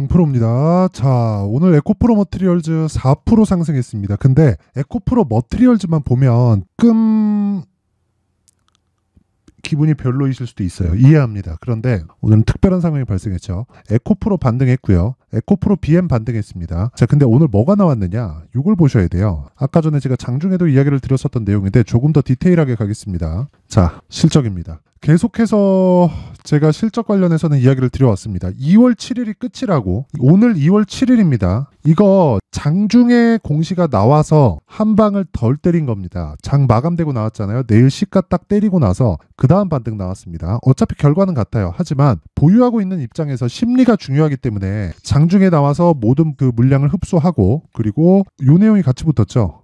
강프로입니다. 자, 오늘 에코프로 머트리얼즈 4% 상승했습니다. 근데 에코프로 머트리얼즈만 보면 끔 기분이 별로이실 수도 있어요. 이해합니다. 그런데 오늘은 특별한 상황이 발생했죠. 에코프로 반등했고요. 에코프로 BM 반등했습니다. 자, 근데 오늘 뭐가 나왔느냐? 이걸 보셔야 돼요. 아까 전에 제가 장중에도 이야기를 드렸었던 내용인데 조금 더 디테일하게 가겠습니다. 자, 실적입니다. 계속해서 제가 실적 관련해서는 이야기를 드려왔습니다. 2월 7일이 끝이라고 오늘 2월 7일입니다. 이거 장중에 공시가 나와서 한 방을 덜 때린 겁니다. 장 마감되고 나왔잖아요. 내일 시가 딱 때리고 나서 그 다음 반등 나왔습니다. 어차피 결과는 같아요. 하지만 보유하고 있는 입장에서 심리가 중요하기 때문에 장중에 나와서 모든 그 물량을 흡수하고 그리고 요 내용이 같이 붙었죠.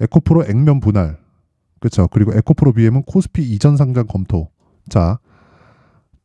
에코프로 액면 분할 그렇죠. 그리고 에코프로 BM은 코스피 이전 상장 검토. 자,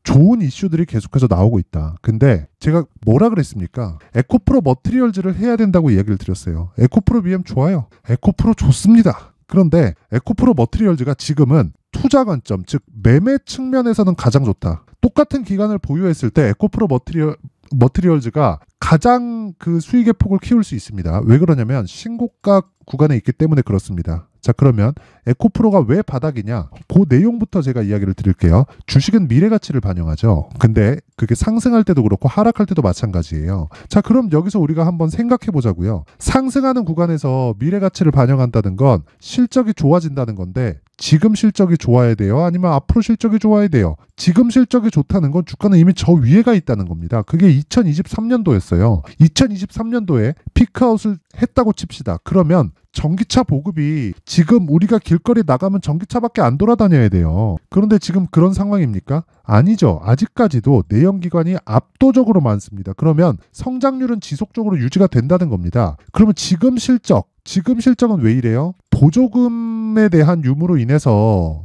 좋은 이슈들이 계속해서 나오고 있다. 근데 제가 뭐라 그랬습니까? 에코프로 머트리얼즈를 해야 된다고 이야기를 드렸어요. 에코프로 BM 좋아요. 에코프로 좋습니다. 그런데 에코프로 머트리얼즈가 지금은 투자 관점, 즉 매매 측면에서는 가장 좋다. 똑같은 기간을 보유했을 때 에코프로 머트리얼 머트리얼즈가 가장 그 수익의 폭을 키울 수 있습니다. 왜 그러냐면 신고가 구간에 있기 때문에 그렇습니다. 자, 그러면 에코프로가 왜 바닥이냐? 그 내용부터 제가 이야기를 드릴게요. 주식은 미래 가치를 반영하죠. 근데 그게 상승할 때도 그렇고 하락할 때도 마찬가지예요. 자, 그럼 여기서 우리가 한번 생각해 보자고요. 상승하는 구간에서 미래 가치를 반영한다는 건 실적이 좋아진다는 건데 지금 실적이 좋아야 돼요? 아니면 앞으로 실적이 좋아야 돼요? 지금 실적이 좋다는 건 주가는 이미 저 위에가 있다는 겁니다. 그게 2023년도였어요. 2023년도에 피크아웃을 했다고 칩시다. 그러면 전기차 보급이 지금 우리가 길거리 나가면 전기차밖에 안 돌아다녀야 돼요. 그런데 지금 그런 상황입니까? 아니죠. 아직까지도 내연기관이 압도적으로 많습니다. 그러면 성장률은 지속적으로 유지가 된다는 겁니다. 그러면 지금 실적, 지금 실적은 왜 이래요? 보조금에 대한 유무로 인해서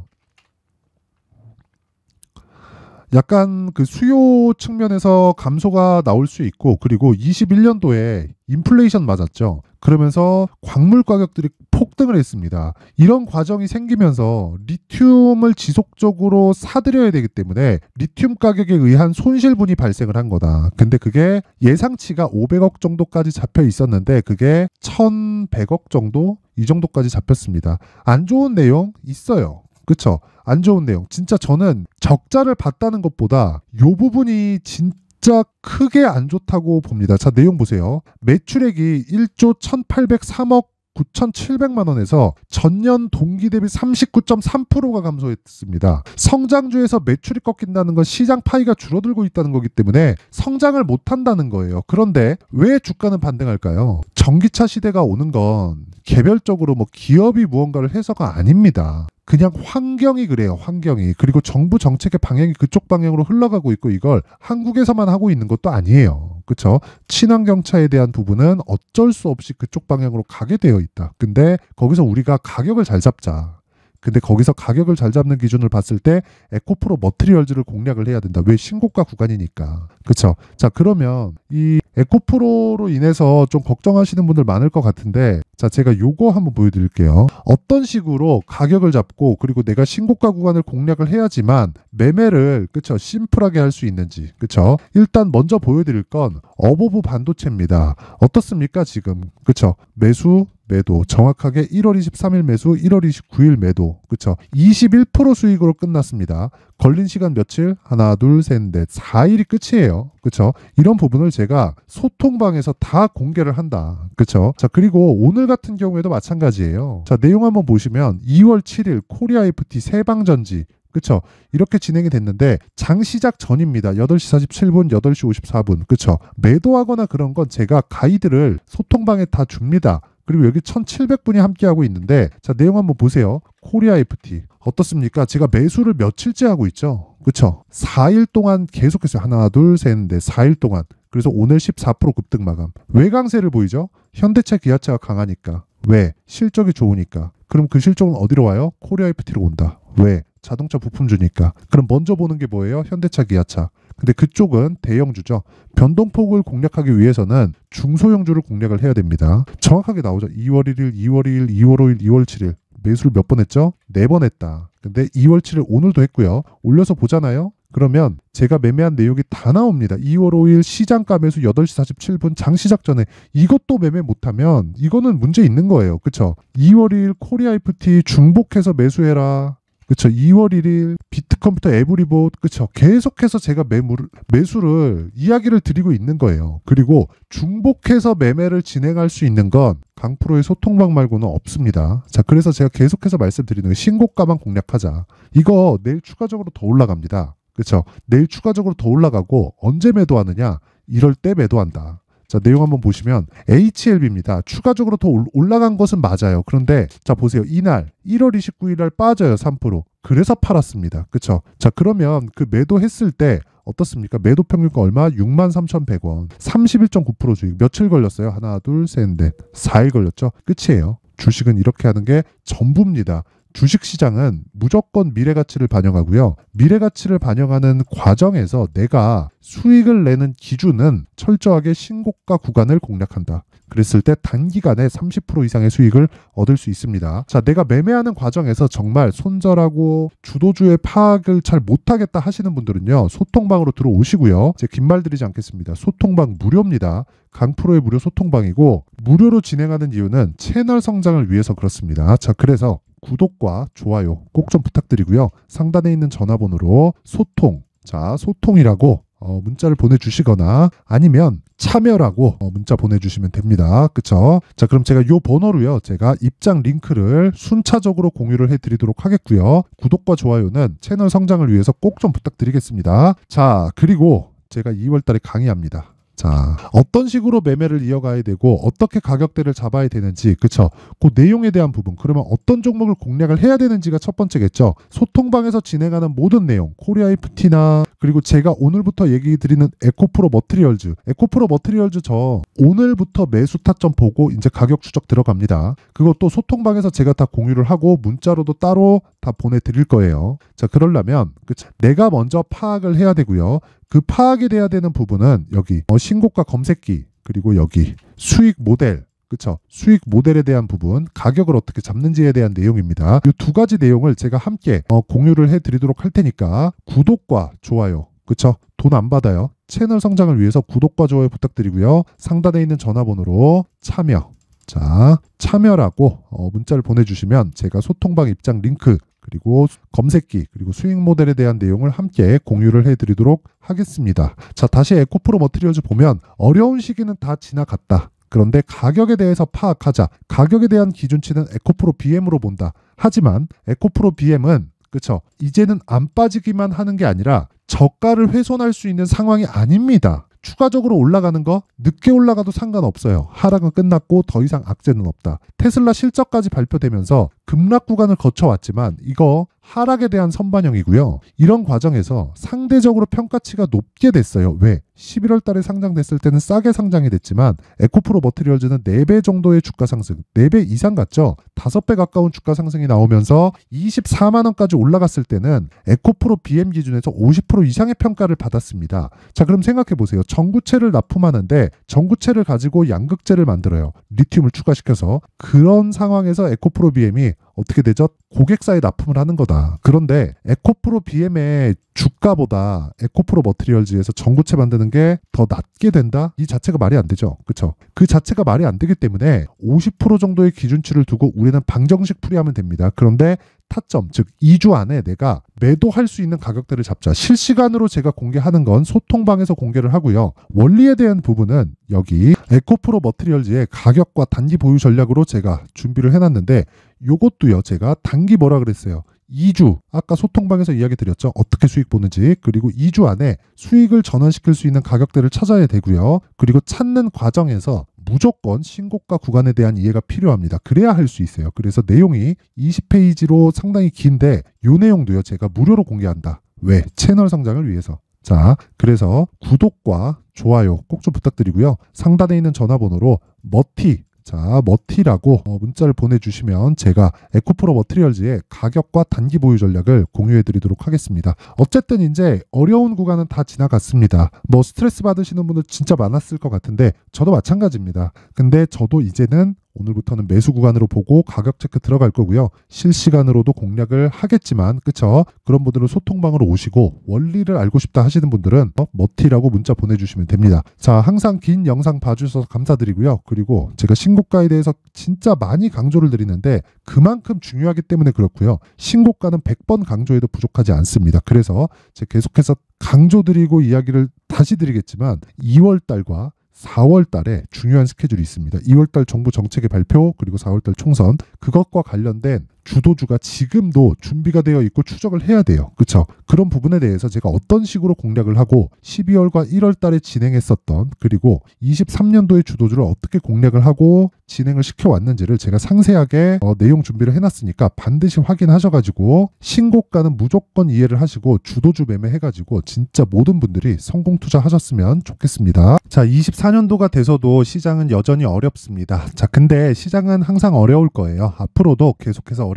약간 그 수요 측면에서 감소가 나올 수 있고 그리고 21년도에 인플레이션 맞았죠. 그러면서 광물 가격들이 폭등을 했습니다. 이런 과정이 생기면서 리튬을 지속적으로 사들여야 되기 때문에 리튬 가격에 의한 손실분이 발생을 한 거다. 근데 그게 예상치가 500억 정도까지 잡혀 있었는데 그게 1100억 정도 이 정도까지 잡혔습니다. 안 좋은 내용 있어요. 그렇죠. 안 좋은 내용. 진짜 저는 적자를 봤다는 것보다 요 부분이 진 진짜 크게 안 좋다고 봅니다. 자, 내용 보세요. 매출액이 1조 1803억 9,700만 원에서 전년 동기 대비 39.3%가 감소했습니다. 성장주에서 매출이 꺾인다는 건 시장 파이가 줄어들고 있다는 거기 때문에 성장을 못 한다는 거예요. 그런데 왜 주가는 반등할까요? 전기차 시대가 오는 건 개별적으로 뭐 기업이 무언가를 해서가 아닙니다. 그냥 환경이 그래요, 환경이. 그리고 정부 정책의 방향이 그쪽 방향으로 흘러가고 있고 이걸 한국에서만 하고 있는 것도 아니에요. 그쵸? 친환경차에 대한 부분은 어쩔 수 없이 그쪽 방향으로 가게 되어 있다. 근데 거기서 우리가 가격을 잘 잡자. 근데 거기서 가격을 잘 잡는 기준을 봤을 때 에코프로 머트리얼즈를 공략을 해야 된다. 왜 신고가 구간이니까. 그쵸 자, 그러면 이 에코프로로 인해서 좀 걱정하시는 분들 많을 것 같은데 자 제가 요거 한번 보여드릴게요 어떤 식으로 가격을 잡고 그리고 내가 신고가 구간을 공략을 해야지만 매매를 그쵸 심플하게 할 수 있는지 그쵸 일단 먼저 보여드릴 건어버브 반도체입니다 어떻습니까 지금 그쵸 매수 매도 정확하게 1월 23일 매수 1월 29일 매도 그쵸 21% 수익으로 끝났습니다 걸린 시간 며칠 하나 둘셋넷 4일이 끝이에요 그쵸 이런 부분을 제가 소통방에서 다 공개를 한다 그쵸 자 그리고 오늘 같은 경우에도 마찬가지예요 자 내용 한번 보시면 2월 7일 코리아 FT 세방전지 그쵸? 이렇게 진행이 됐는데 장 시작 전입니다. 8시 47분, 8시 54분. 그쵸? 매도하거나 그런 건 제가 가이드를 소통방에 다 줍니다. 그리고 여기 1,700분이 함께하고 있는데 자 내용 한번 보세요. 코리아 FT 어떻습니까? 제가 매수를 며칠째 하고 있죠. 그쵸? 4일 동안 계속해서 하나 둘셋넷 4일 동안 그래서 오늘 14% 급등 마감 외강세를 보이죠? 현대차 기아차가 강하니까 왜? 실적이 좋으니까 그럼 그 실적은 어디로 와요? 코리아 FT로 온다. 왜? 자동차 부품 주니까. 그럼 먼저 보는 게 뭐예요? 현대차, 기아차. 근데 그쪽은 대형주죠. 변동폭을 공략하기 위해서는 중소형주를 공략을 해야 됩니다. 정확하게 나오죠. 2월 1일, 2월 2일, 2월 5일, 2월 7일. 매수를 몇 번 했죠? 네번 했다. 근데 2월 7일 오늘도 했고요. 올려서 보잖아요. 그러면 제가 매매한 내용이 다 나옵니다. 2월 5일 시장가 매수 8시 47분 장 시작 전에 이것도 매매 못하면 이거는 문제 있는 거예요. 그쵸? 2월 1일 코리아 FT 중복해서 매수해라. 그렇죠. 2월 1일 비트컴퓨터 에브리봇 그렇죠. 계속해서 제가 매물 매수를 이야기를 드리고 있는 거예요. 그리고 중복해서 매매를 진행할 수 있는 건 강프로의 소통방 말고는 없습니다. 자, 그래서 제가 계속해서 말씀드리는 신고가만 공략하자. 이거 내일 추가적으로 더 올라갑니다. 그렇죠. 내일 추가적으로 더 올라가고 언제 매도하느냐? 이럴 때 매도한다. 자, 내용 한번 보시면 HLB입니다. 추가적으로 더 올라간 것은 맞아요. 그런데 자, 보세요. 이날 1월 29일 날 빠져요. 3%. 그래서 팔았습니다. 그쵸 자, 그러면 그 매도했을 때 어떻습니까? 매도 평균가 얼마? 63,100원. 31.9% 주익. 며칠 걸렸어요? 하나, 둘, 셋, 넷. 4일 걸렸죠? 끝이에요. 주식은 이렇게 하는 게 전부입니다. 주식 시장은 무조건 미래 가치를 반영하고요. 미래 가치를 반영하는 과정에서 내가 수익을 내는 기준은 철저하게 신고가 구간을 공략한다. 그랬을 때 단기간에 30% 이상의 수익을 얻을 수 있습니다. 자, 내가 매매하는 과정에서 정말 손절하고 주도주의 파악을 잘 못하겠다 하시는 분들은요, 소통방으로 들어오시고요. 제긴말 드리지 않겠습니다. 소통방 무료입니다. 강프로의 무료 소통방이고, 무료로 진행하는 이유는 채널 성장을 위해서 그렇습니다. 자, 그래서 구독과 좋아요 꼭 좀 부탁드리고요. 상단에 있는 전화번호로 소통, 자, 소통이라고 어, 문자를 보내주시거나 아니면 참여라고 어, 문자 보내주시면 됩니다. 그쵸? 자, 그럼 제가 요 번호로요. 제가 입장 링크를 순차적으로 공유를 해드리도록 하겠고요. 구독과 좋아요는 채널 성장을 위해서 꼭 좀 부탁드리겠습니다. 자, 그리고 제가 2월달에 강의합니다. 자, 어떤 식으로 매매를 이어가야 되고 어떻게 가격대를 잡아야 되는지, 그쵸? 그 내용에 대한 부분, 그러면 어떤 종목을 공략을 해야 되는지가 첫 번째겠죠. 소통방에서 진행하는 모든 내용, 코리아 이프티나 그리고 제가 오늘부터 얘기 드리는 에코프로 머트리얼즈, 에코프로 머트리얼즈 저 오늘부터 매수 타점 보고 이제 가격 추적 들어갑니다. 그것도 소통방에서 제가 다 공유를 하고 문자로도 따로 다 보내드릴 거예요. 자, 그러려면 그쵸? 내가 먼저 파악을 해야 되고요. 그 파악이 돼야 되는 부분은 여기 어, 신고가 검색기 그리고 여기 수익 모델 그쵸 수익 모델에 대한 부분 가격을 어떻게 잡는지에 대한 내용입니다 이 두 가지 내용을 제가 함께 어, 공유를 해드리도록 할 테니까 구독과 좋아요 그쵸 돈 안 받아요 채널 성장을 위해서 구독과 좋아요 부탁드리고요 상단에 있는 전화번호로 참여 자 참여라고 어, 문자를 보내주시면 제가 소통방 입장 링크 그리고 검색기 그리고 수익 모델에 대한 내용을 함께 공유를 해드리도록 하겠습니다. 자 다시 에코프로 머트리얼즈 보면 어려운 시기는 다 지나갔다. 그런데 가격에 대해서 파악하자. 가격에 대한 기준치는 에코프로 BM으로 본다. 하지만 에코프로 BM은 그쵸 이제는 안 빠지기만 하는 게 아니라 저가를 훼손할 수 있는 상황이 아닙니다. 추가적으로 올라가는 거 늦게 올라가도 상관없어요. 하락은 끝났고 더 이상 악재는 없다. 테슬라 실적까지 발표되면서 급락 구간을 거쳐왔지만 이거 하락에 대한 선반영이고요. 이런 과정에서 상대적으로 평가치가 높게 됐어요. 왜? 11월 달에 상장됐을 때는 싸게 상장이 됐지만 에코프로 머트리얼즈는 4배 정도의 주가 상승, 4배 이상 갔죠. 5배 가까운 주가 상승이 나오면서 24만 원까지 올라갔을 때는 에코프로 BM 기준에서 50% 이상의 평가를 받았습니다. 자, 그럼 생각해 보세요. 전구체를 납품하는데 전구체를 가지고 양극재를 만들어요. 리튬을 추가시켜서 그런 상황에서 에코프로 BM이 어떻게 되죠? 고객사에 납품을 하는 거다. 그런데 에코프로 BM의 주가보다 에코프로 머트리얼즈에서 전구체 만드는 게 더 낮게 된다? 이 자체가 말이 안 되죠. 그렇죠? 그 자체가 말이 안 되기 때문에 50% 정도의 기준치를 두고 우리는 방정식 풀이하면 됩니다. 그런데 타점, 즉 2주 안에 내가 매도할 수 있는 가격대를 잡자. 실시간으로 제가 공개하는 건 소통방에서 공개를 하고요. 원리에 대한 부분은 여기 에코프로 머트리얼즈의 가격과 단기 보유 전략으로 제가 준비를 해놨는데 요것도요 제가 단기 뭐라 그랬어요. 2주 아까 소통방에서 이야기 드렸죠 어떻게 수익 보는지 그리고 2주 안에 수익을 전환시킬 수 있는 가격대를 찾아야 되고요 그리고 찾는 과정에서 무조건 신곡과 구간에 대한 이해가 필요합니다. 그래야 할 수 있어요. 그래서 내용이 20페이지로 상당히 긴데 요 내용도요. 제가 무료로 공개한다. 왜? 채널 성장을 위해서. 자, 그래서 구독과 좋아요 꼭 좀 부탁드리고요. 상단에 있는 전화번호로 머티 자, 머티라고 어, 문자를 보내주시면 제가 에코프로 머티리얼즈의 가격과 단기 보유 전략을 공유해드리도록 하겠습니다. 어쨌든 이제 어려운 구간은 다 지나갔습니다. 뭐 스트레스 받으시는 분들 진짜 많았을 것 같은데 저도 마찬가지입니다. 근데 저도 이제는 오늘부터는 매수 구간으로 보고 가격 체크 들어갈 거고요. 실시간으로도 공략을 하겠지만 그쵸? 그런 분들은 소통방으로 오시고 원리를 알고 싶다 하시는 분들은 어, 머티라고 문자 보내주시면 됩니다. 자 항상 긴 영상 봐주셔서 감사드리고요. 그리고 제가 신고가에 대해서 진짜 많이 강조를 드리는데 그만큼 중요하기 때문에 그렇고요. 신고가는 100번 강조해도 부족하지 않습니다. 그래서 제가 계속해서 강조드리고 이야기를 다시 드리겠지만 2월 달과 4월 달에 중요한 스케줄이 있습니다. 2월 달 정부 정책의 발표 그리고 4월 달 총선 그것과 관련된 주도주가 지금도 준비가 되어 있고 추적을 해야 돼요. 그렇죠? 그런 부분에 대해서 제가 어떤 식으로 공략을 하고 12월과 1월 달에 진행했었던 그리고 23년도에 주도주를 어떻게 공략을 하고 진행을 시켜 왔는지를 제가 상세하게 어, 내용 준비를 해놨으니까 반드시 확인하셔가지고 신고가는 무조건 이해를 하시고 주도주 매매 해가지고 진짜 모든 분들이 성공 투자하셨으면 좋겠습니다. 자, 24년도가 돼서도 시장은 여전히 어렵습니다. 자, 근데 시장은 항상 어려울 거예요. 앞으로도 계속해서 어려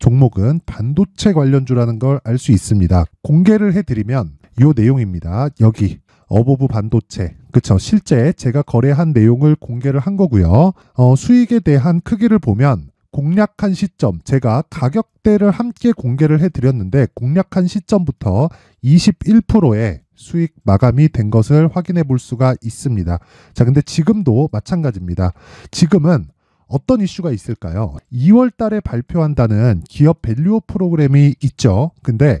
종목은 반도체 관련주라는 걸 알 수 있습니다. 공개를 해드리면 이 내용입니다. 여기 어버브 반도체 그쵸 실제 제가 거래한 내용을 공개를 한 거고요. 어, 수익에 대한 크기를 보면 공략한 시점 제가 가격대를 함께 공개를 해드렸는데 공략한 시점부터 21%의 수익 마감이 된 것을 확인해 볼 수가 있습니다. 자, 근데 지금도 마찬가지입니다. 지금은 어떤 이슈가 있을까요? 2월 달에 발표한다는 기업 밸류업 프로그램이 있죠. 근데